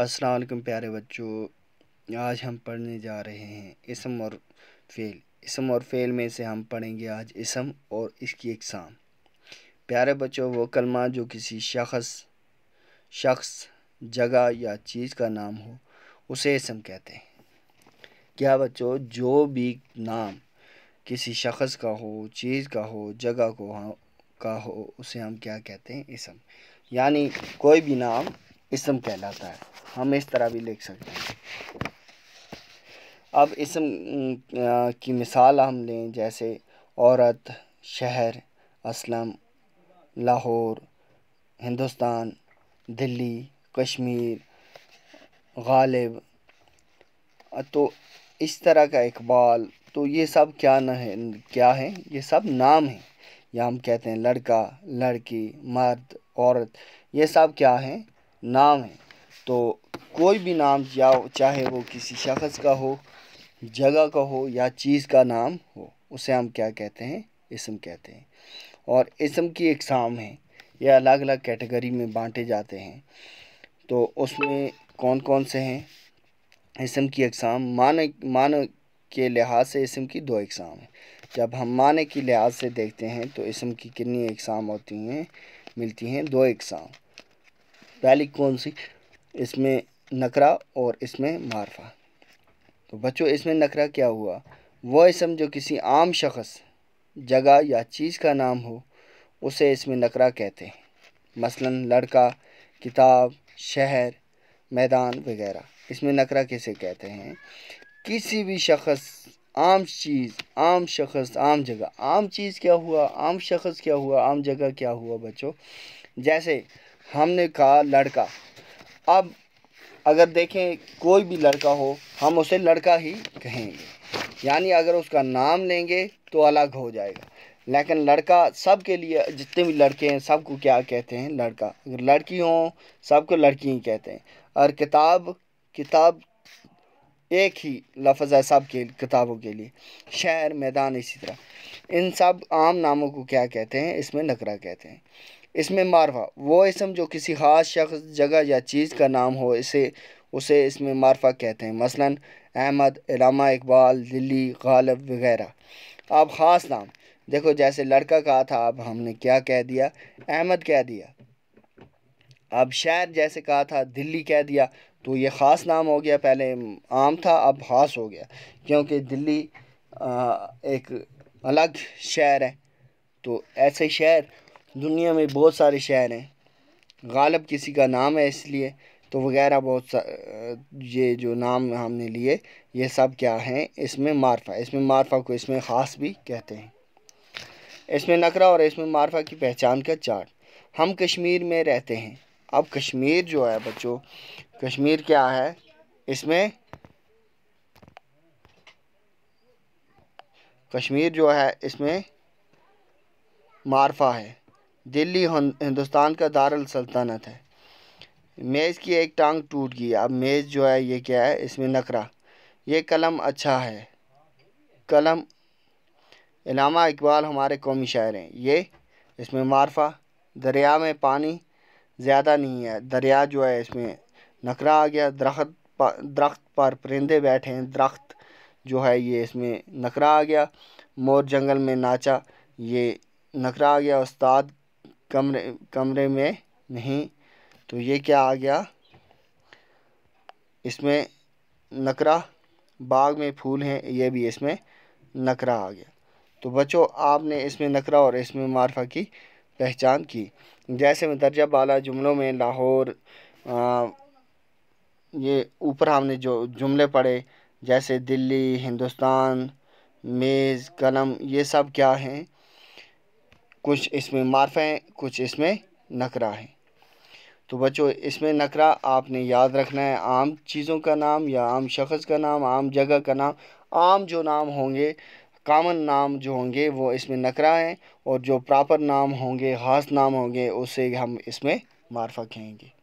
असलकम प्यारे बच्चों आज हम पढ़ने जा रहे हैं इसम और फेल इसम और फेल में से हम पढ़ेंगे आज इसम और इसकी इकसाम प्यारे बच्चों वो कलमा जो किसी शख्स शख्स जगह या चीज़ का नाम हो उसे इसम कहते हैं क्या बच्चों जो भी नाम किसी शख्स का हो चीज़ का हो जगह को हो का हो उसे हम क्या कहते हैं इसम यानी कोई भी नाम इसम कहलाता है हम इस तरह भी लिख सकते हैं अब इसम की मिसाल हम लें जैसे औरत शहर असलम लाहौर हिंदुस्तान दिल्ली कश्मीर गालिब तो इस तरह का इकबाल तो ये सब क्या न है क्या है ये सब नाम हैं या हम कहते हैं लड़का लड़की मर्द औरत ये सब क्या हैं नाम है तो कोई भी नाम चाहे वो किसी शख्स का हो जगह का हो या चीज़ का नाम हो उसे हम क्या कहते हैं इसम कहते हैं और इसम की इकसाम है ये अलग अलग कैटेगरी में बांटे जाते हैं तो उसमें कौन कौन से हैं इसम की अकसाम मान मान के लिहाज से इसम की दो इकसाम हैं जब हम माने के लिहाज से देखते हैं तो इसम की कितनी इकसाम होती हैं मिलती हैं दो इकसाम पहली कौन सी इसमें नकरा और इसमें मारफा तो बच्चों इसमें नकरा क्या हुआ वह इसम जो किसी आम शख्स जगह या चीज़ का नाम हो उसे इसमें नकरा कहते हैं मसलन लड़का किताब शहर मैदान वगैरह इसमें नकरा किसे कहते हैं किसी भी शख्स आम चीज़ आम शख्स आम जगह आम चीज़ क्या हुआ आम शख्स क्या हुआ आम जगह क्या हुआ बच्चों जैसे हमने कहा लड़का अब अगर देखें कोई भी लड़का हो हम उसे लड़का ही कहेंगे यानी अगर उसका नाम लेंगे तो अलग हो जाएगा लेकिन लड़का सब के लिए जितने भी लड़के हैं सबको क्या कहते हैं लड़का अगर लड़की हों सबको लड़की ही कहते हैं और किताब किताब एक ही लफज है सब के किताबों के लिए शहर मैदान इसी तरह इन सब आम नामों को क्या कहते हैं इसमें नकरा कहते हैं इसमें मारफा वो इसम जो किसी ख़ास शख्स जगह या चीज़ का नाम हो इसे उसे इसमें मारफा कहते हैं मसलन अहमद इलामा इकबाल दिल्ली गालब वगैरह अब ख़ास नाम देखो जैसे लड़का कहा था अब हमने क्या कह दिया अहमद कह दिया अब शहर जैसे कहा था दिल्ली कह दिया तो ये ख़ास नाम हो गया पहले आम था अब खास हो गया क्योंकि दिल्ली आ, एक अलग शहर है तो ऐसे शहर दुनिया में बहुत सारे शहर हैं गालब किसी का नाम है इसलिए तो वगैरह बहुत सा ये जो नाम हमने लिए ये सब क्या हैं इसमें मारफा इसमें मारफा को इसमें ख़ास भी कहते हैं इसमें नकरा और इसमें मारफा की पहचान का चार्ट हम कश्मीर में रहते हैं अब कश्मीर जो है बच्चों कश्मीर क्या है इसमें कश्मीर जो है इसमें मारफा है दिल्ली हिंदुस्तान का दारुल सल्तनत है मेज़ की एक टांग टूट गई अब मेज़ जो है ये क्या है इसमें नखरा ये कलम अच्छा है कलम इलामा इकबाल हमारे कौमी शायर हैं ये इसमें मारफा दरिया में पानी ज़्यादा नहीं है दरिया जो है इसमें नखरा आ गया दरख्त दरख्त पर परिंदे बैठे हैं दरख्त जो है ये इसमें नखरा आ गया मोर जंगल में नाचा ये नखरा आ गया उस्ताद कमरे कमरे में नहीं तो ये क्या आ गया इसमें नकरा बाग में फूल हैं ये भी इसमें नकरा आ गया तो बच्चों आपने इसमें नकरा और इसमें मारफा की पहचान की जैसे दर्जा बाला जुमलों में लाहौर ये ऊपर हमने जो जुमले पढ़े जैसे दिल्ली हिंदुस्तान मेज़ कलम ये सब क्या हैं कुछ इसमें मार्फ हैं कुछ इसमें नकरा है तो बच्चों इसमें नकरा आपने याद रखना है आम चीज़ों का नाम या आम शख्स का नाम आम जगह का नाम आम जो नाम होंगे कामन नाम जो होंगे वो इसमें नकरा हैं और जो प्रॉपर नाम होंगे खास नाम होंगे उसे हम इसमें मारफा कहेंगे